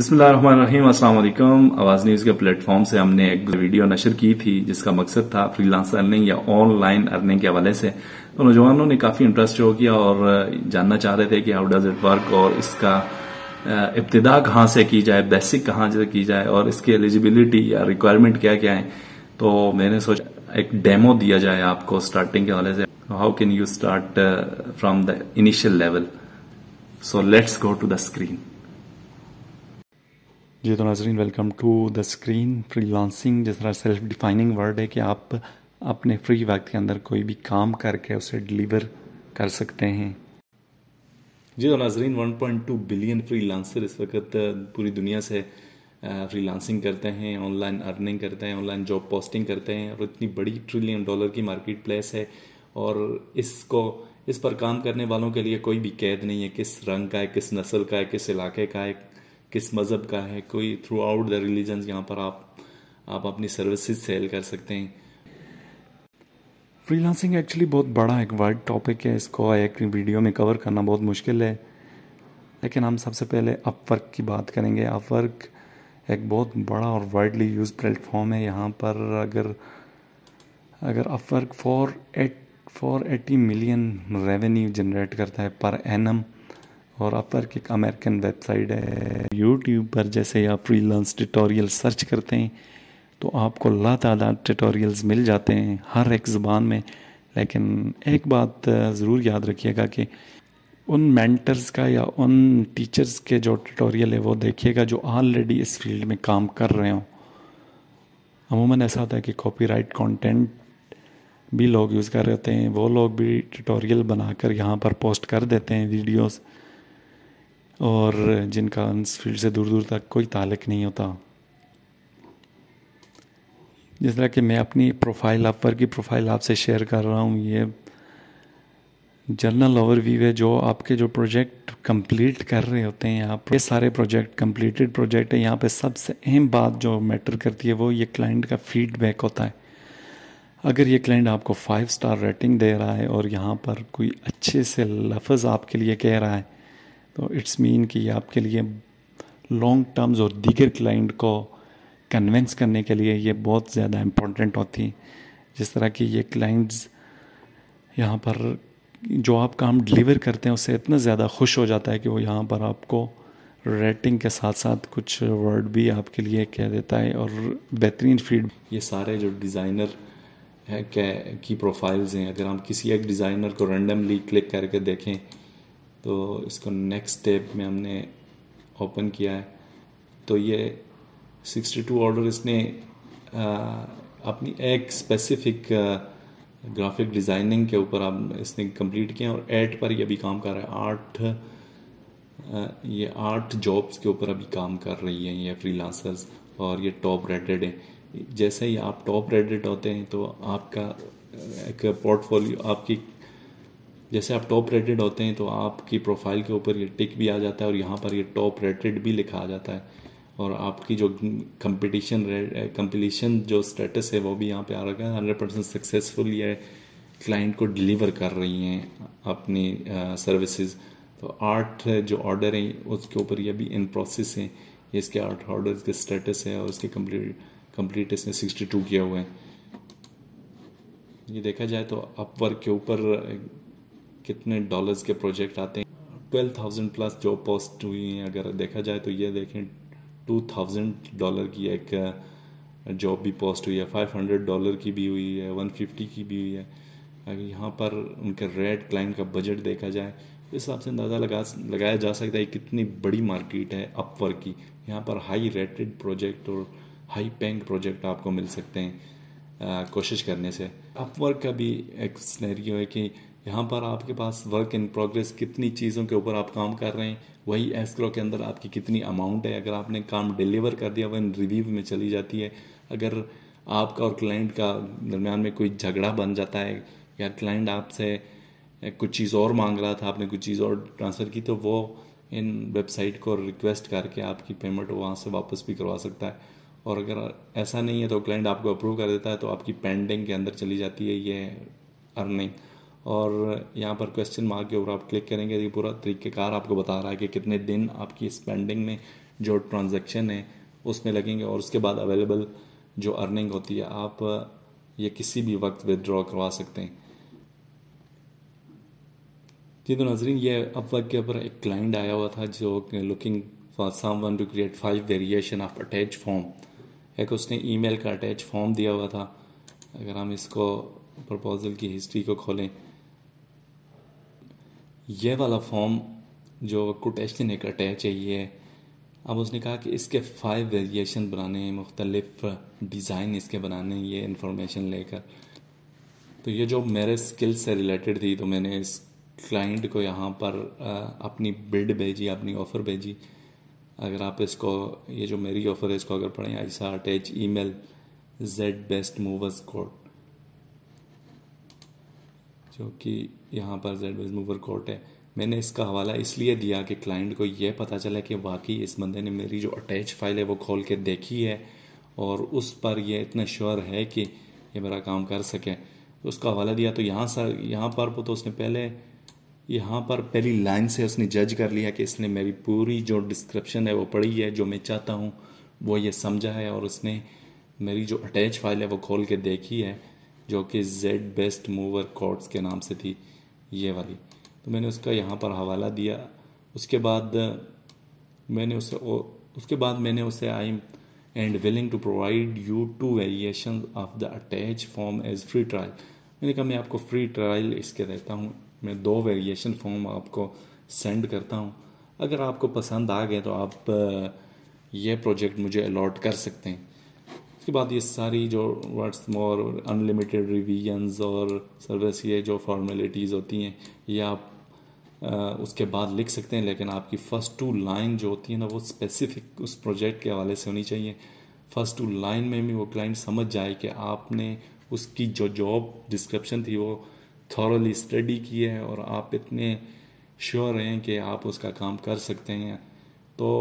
बिस्मिल्लाम अस्सलाम आवाज न्यूज के प्लेटफॉर्म से हमने एक वीडियो नशर की थी जिसका मकसद था फ्रीलांस अर्निंग या ऑनलाइन अर्निंग के हवाले से तो नौजवानों ने काफी इंटरेस्ट शो किया और जानना चाह रहे थे कि हाउ डज इट वर्क और इसका इब्तदा कहाँ से की जाए बेसिक कहाँ से की जाए और इसकी एलिजिबिलिटी या रिक्वायरमेंट क्या क्या है तो मैंने सोचा एक डेमो दिया जाए आपको स्टार्टिंग के हवाले से how can you start from the initial level so let's go to the screen जी तो नाजरीन वेलकम टू द स्क्रीन लॉन्सिंग जिस तरह सेल्फ डिफाइनिंग वर्ड है कि आप अपने फ्री वक्त के अंदर कोई भी काम करके उसे डिलीवर कर सकते हैं जी तो नाजरीन 1.2 बिलियन फ्री लांसर इस वक्त पूरी दुनिया से फ्री लांसिंग करते हैं ऑनलाइन अर्निंग करते हैं ऑनलाइन जॉब पोस्टिंग करते हैं और इतनी बड़ी ट्रिलियन डॉलर की मार्केट प्लेस है और इसको इस पर काम करने वालों के लिए कोई भी कैद नहीं है किस रंग का है किस नस्ल का है किस इलाके का है किस मज़हब का है कोई थ्रू आउट द रिलीजन यहाँ पर आप आप अपनी सर्विसेज सेल कर सकते हैं फ्रीलांसिंग एक्चुअली बहुत बड़ा एक वर्ड टॉपिक है इसको एक वीडियो में कवर करना बहुत मुश्किल है लेकिन हम सबसे पहले अपवर्क की बात करेंगे अपवर्क एक बहुत बड़ा और वाइडली यूज प्लेटफॉर्म है यहाँ पर अगर अगर Upwork four eight four eighty million revenue generate करता है पर एनम और अपवर्क एक अमेरिकन वेबसाइट है यूट्यूब पर जैसे आप फ्रीलांस ट्यूटोरियल सर्च करते हैं तो आपको ला तादाद ट्यूटोरियल्स मिल जाते हैं हर एक ज़बान में लेकिन एक बात ज़रूर याद रखिएगा कि उन मेंटर्स का या उन टीचर्स के जो ट्यूटोरियल है वो देखिएगा जो ऑलरेडी इस फील्ड में काम कर रहे हों अमूमन ऐसा होता है कि कॉपीराइट कंटेंट भी लोग यूज़ कर रहे होते हैं वो लोग भी ट्यूटोरियल बनाकर यहाँ पर पोस्ट कर देते हैं वीडियोज़ और जिनका अंश फील्ड से दूर दूर तक कोई ताल्लक नहीं होता जिस तरह कि मैं अपनी प्रोफाइल अपर की प्रोफाइल आपसे शेयर कर रहा हूँ ये जर्नल व्यू है जो आपके जो प्रोजेक्ट कंप्लीट कर रहे होते हैं आप ये सारे प्रोजेक्ट कंप्लीटेड प्रोजेक्ट है यहाँ पे सबसे अहम बात जो मैटर करती है वो ये क्लाइंट का फीडबैक होता है अगर ये क्लाइंट आपको फाइव स्टार रेटिंग दे रहा है और यहाँ पर कोई अच्छे से लफ्ज़ आपके लिए कह रहा है तो इट्स मीन कि आपके लिए लॉन्ग टर्म्स और दीगर क्लाइंट को कन्वेंस करने के लिए ये बहुत ज़्यादा इम्पोर्टेंट होती हैं जिस तरह की ये क्लाइंट्स यहाँ पर जो आप काम डिलीवर करते हैं उससे इतना ज़्यादा खुश हो जाता है कि वो यहाँ पर आपको रेटिंग के साथ साथ कुछ वर्ड भी आपके लिए कह देता है और बेहतरीन फीड ये सारे जो डिज़ाइनर है की प्रोफाइल्स हैं अगर हम किसी एक डिज़ाइनर को रेंडमली क्लिक करके देखें तो इसको नेक्स्ट स्टेप में हमने ओपन किया है तो ये 62 ऑर्डर इसने आ, अपनी एक स्पेसिफिक ग्राफिक डिज़ाइनिंग के ऊपर आप इसने कंप्लीट किया और एट पर ये अभी काम कर रहा है आठ ये आठ जॉब्स के ऊपर अभी काम कर रही है ये फ्रीलांसर्स और ये टॉप रेडेड है जैसे ही आप टॉप रेडेड होते हैं तो आपका एक पोर्टफोलियो आपकी जैसे आप टॉप रेटेड होते हैं तो आपकी प्रोफाइल के ऊपर ये टिक भी आ जाता है और यहाँ पर ये टॉप रेटेड भी लिखा आ जाता है और आपकी जो कंपटीशन कंपटीशन जो स्टेटस है वो भी यहाँ पे आ रखा है हंड्रेड परसेंट सक्सेसफुल ये क्लाइंट को डिलीवर कर रही हैं अपनी सर्विसेज तो आठ जो ऑर्डर हैं उसके ऊपर ये भी इन प्रोसेस हैं इसके आठ ऑर्डर के स्टेटस है और इसके कम्प्लीट कम्प्लीट इसने सिक्सटी टू किया हुआ है ये देखा जाए तो अपवर्क के ऊपर कितने डॉलर्स के प्रोजेक्ट आते हैं twelve thousand plus job post हुई हैं अगर देखा जाए तो ये देखें टू थाउजेंड डॉलर की एक जॉब भी पोस्ट हुई है फाइव हंड्रेड डॉलर की भी हुई है वन फिफ्टी की भी हुई है अगर यहाँ पर उनके रेड क्लाइंट का बजट देखा जाए इस हिसाब से अंदाज़ा लगा लगाया जा सकता है कितनी बड़ी मार्केट है अपवर की यहाँ पर हाई रेटेड प्रोजेक्ट और हाई पैंक प्रोजेक्ट आपको मिल सकते हैं आ, कोशिश करने से अपवर का भी एक स्नैरियो है कि यहाँ पर आपके पास वर्क इन प्रोग्रेस कितनी चीज़ों के ऊपर आप काम कर रहे हैं वही एस्क्रो के अंदर आपकी कितनी अमाउंट है अगर आपने काम डिलीवर कर दिया इन रिव्यू में चली जाती है अगर आपका और क्लाइंट का दरमियान में कोई झगड़ा बन जाता है या क्लाइंट आपसे कुछ चीज़ और मांग रहा था आपने कुछ चीज़ और ट्रांसफ़र की तो वो इन वेबसाइट को रिक्वेस्ट करके आपकी पेमेंट वहाँ से वापस भी करवा सकता है और अगर ऐसा नहीं है तो क्लाइंट आपको अप्रूव कर देता है तो आपकी पेंडिंग के अंदर चली जाती है ये अर्निंग और यहाँ पर क्वेश्चन मार्क के ऊपर आप क्लिक करेंगे तो ये पूरा तरीक़ेकार आपको बता रहा है कि कितने दिन आपकी स्पेंडिंग में जो ट्रांजेक्शन है उसमें लगेंगे और उसके बाद अवेलेबल जो अर्निंग होती है आप ये किसी भी वक्त विदड्रॉ करवा सकते हैं जी तो नाजरीन ये अब वक्त के ऊपर एक क्लाइंट आया हुआ था जो looking for someone to create five variation of attach form एक उसने ईमेल का अटैच फॉर्म दिया हुआ था अगर हम इसको प्रपोजल की हिस्ट्री को खोलें ये वाला फॉर्म जो कोटेशन एक अटैच है ये अब उसने कहा कि इसके फाइव वेरिएशन बनाने हैं मुख्तलिफ डिज़ाइन इसके बनाने ये इन्फॉर्मेशन लेकर तो ये जो मेरे स्किल से रिलेटेड थी तो मैंने इस क्लाइंट को यहाँ पर अपनी बिल्ड भेजी अपनी ऑफ़र भेजी अगर आप इसको ये जो मेरी ऑफ़र है इसको अगर पढ़ें आइसा attach email Z best movers code क्योंकि यहाँ पर जेड वेज मूवर कोर्ट है मैंने इसका हवाला इसलिए दिया कि क्लाइंट को यह पता चला कि वाकई इस बंदे ने मेरी जो अटैच फाइल है वो खोल के देखी है और उस पर यह इतना श्योर है कि ये मेरा काम कर सके तो उसका हवाला दिया तो यहाँ सर यहाँ पर तो उसने पहले यहाँ पर पहली लाइन से उसने जज कर लिया कि इसने मेरी पूरी जो डिस्क्रिप्शन है वो पढ़ी है जो मैं चाहता हूँ वो ये समझा है और उसने मेरी जो अटैच फाइल है वो खोल के देखी है जो कि जेड बेस्ट मूवर कॉर्ड्स के नाम से थी ये वाली तो मैंने उसका यहाँ पर हवाला दिया उसके बाद मैंने उसे उसके बाद मैंने उसे I am and willing to provide you two variation of the attach form as free trial मैंने कहा मैं आपको फ्री ट्रायल इसके देता हूँ मैं दो वेरिएशन फॉर्म आपको सेंड करता हूँ अगर आपको पसंद आ गए तो आप ये प्रोजेक्ट मुझे अलॉट कर सकते हैं उसके बाद ये सारी जो वर्ड्स मोर अनलिमिटेड रिविजन्स और सर्विस ये जो फॉर्मेलिटीज़ होती हैं ये आप आ, उसके बाद लिख सकते हैं लेकिन आपकी फ़र्स्ट टू लाइन जो होती है ना वो स्पेसिफिक उस प्रोजेक्ट के हवाले से होनी चाहिए फ़र्स्ट टू लाइन में भी वो क्लाइंट समझ जाए कि आपने उसकी जो जॉब डिस्क्रिप्शन थी वो थॉरली स्टडी की है और आप इतने श्योर हैं कि आप उसका काम कर सकते हैं तो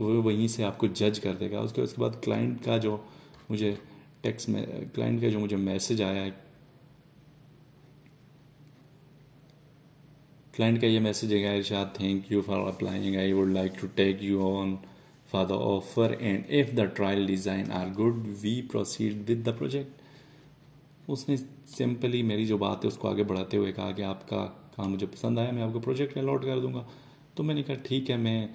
वो वहीं से आपको जज कर देगा उसके उसके बाद क्लाइंट का जो मुझे टेक्स्ट में क्लाइंट का जो मुझे मैसेज आया है क्लाइंट का ये मैसेज है Irshad thank you for applying I would like to take you on for the offer and if the trial design are good we proceed with the project उसने सिंपली मेरी जो बात है उसको आगे बढ़ाते हुए कहा कि आपका काम मुझे पसंद आया मैं आपको प्रोजेक्ट अलॉट कर दूंगा तो मैंने कहा ठीक है मैं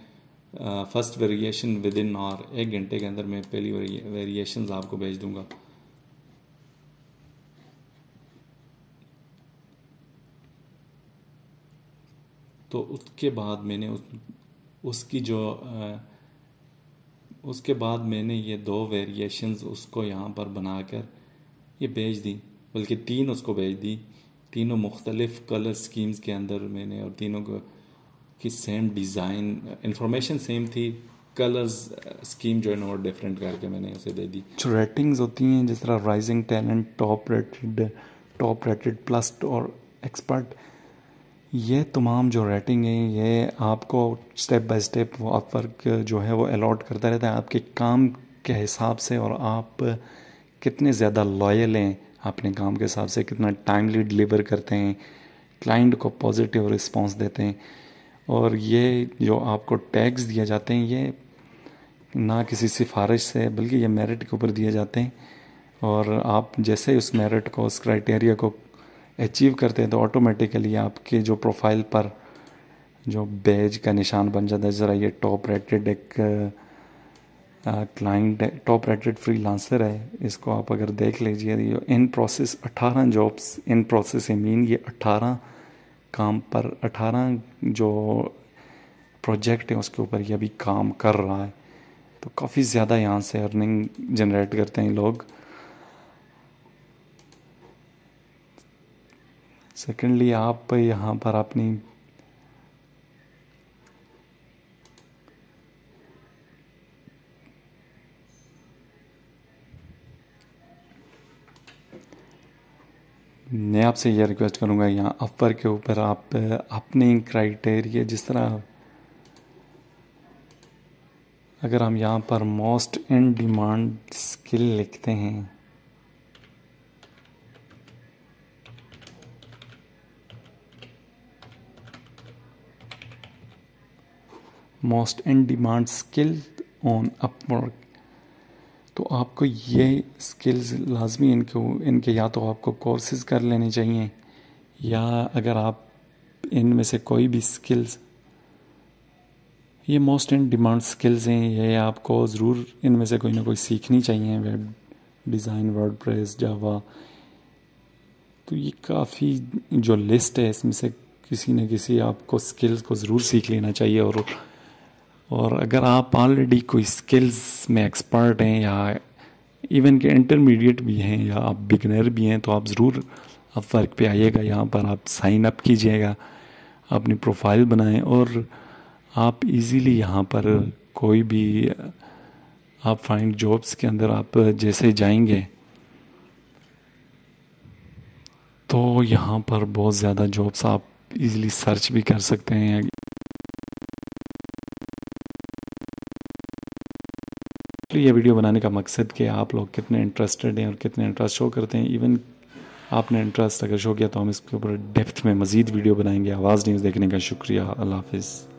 फर्स्ट वेरिएशन विद इन और एक घंटे के अंदर मैं पहली वेरिएशन आपको भेज दूंगा तो उसके बाद मैंने उस, उसकी जो आ, uh, उसके बाद मैंने ये दो वेरिएशंस उसको यहाँ पर बनाकर ये भेज दी बल्कि तीन उसको भेज दी तीनों मुख्तलिफ़ कलर स्कीम्स के अंदर मैंने और तीनों को कि सेम डिज़ाइन इंफॉर्मेशन सेम थी कलर्स स्कीम जो है ना और डिफरेंट करके मैंने उसे दे दी जो रेटिंग्स होती हैं जिस तरह rising talent top rated top rated plus और एक्सपर्ट ये तमाम जो रेटिंग है ये आपको स्टेप बाय स्टेप वर्क जो है वो अलॉट करता रहता है आपके काम के हिसाब से और आप कितने ज़्यादा लॉयल हैं अपने काम के हिसाब से कितना टाइमली डिलीवर करते हैं क्लाइंट को पॉजिटिव रिस्पॉन्स देते हैं और ये जो आपको टैग्स दिए जाते हैं ये ना किसी सिफारिश से बल्कि ये मेरिट के ऊपर दिए जाते हैं और आप जैसे उस मेरिट को उस क्राइटेरिया को अचीव करते हैं तो ऑटोमेटिकली आपके जो प्रोफाइल पर जो बैज का निशान बन जाता है ज़रा ये टॉप रेटेड एक client top rated freelancer है इसको आप अगर देख लीजिए in process 18 jobs in process I mean ये अट्ठारह काम पर 18 जो प्रोजेक्ट है उसके ऊपर ये अभी काम कर रहा है तो काफ़ी ज़्यादा यहाँ से अर्निंग जनरेट करते हैं लोग सेकेंडली आप यहाँ पर अपनी मैं आपसे यह रिक्वेस्ट करूँगा यहाँ अपर के ऊपर आप अपने क्राइटेरिया जिस तरह अगर हम यहाँ पर मोस्ट इन डिमांड स्किल लिखते हैं most in demand skill on Upwork आपको ये स्किल्स लाजमी इनको इनके या तो आपको कोर्सेज कर लेने चाहिए या अगर आप इनमें से कोई भी स्किल्स ये मोस्ट इन डिमांड स्किल्स हैं ये आपको ज़रूर इनमें से कोई ना कोई सीखनी चाहिए web design WordPress Java तो ये काफ़ी जो लिस्ट है इसमें से किसी न किसी आपको स्किल्स को ज़रूर सीख लेना चाहिए और और अगर आप ऑलरेडी कोई स्किल्स में एक्सपर्ट हैं या इवन के इंटरमीडिएट भी हैं या आप बिगनर भी हैं तो आप ज़रूर आप वर्क पे आइएगा यहाँ पर आप साइन अप कीजिएगा अपनी प्रोफाइल बनाएं और आप इजीली यहाँ पर कोई भी आप फाइंड जॉब्स के अंदर आप जैसे जाएंगे तो यहाँ पर बहुत ज़्यादा जॉब्स आप इजीली सर्च भी कर सकते हैं तो ये वीडियो बनाने का मकसद कि आप लोग कितने इंटरेस्टेड हैं और कितने इंटरेस्ट शो करते हैं इवन आपने इंटरेस्ट अगर शो किया तो हम इसके ऊपर डेप्थ में मज़ीद वीडियो बनाएंगे आवाज़ न्यूज़ देखने का शुक्रिया अल्लाह हाफिज़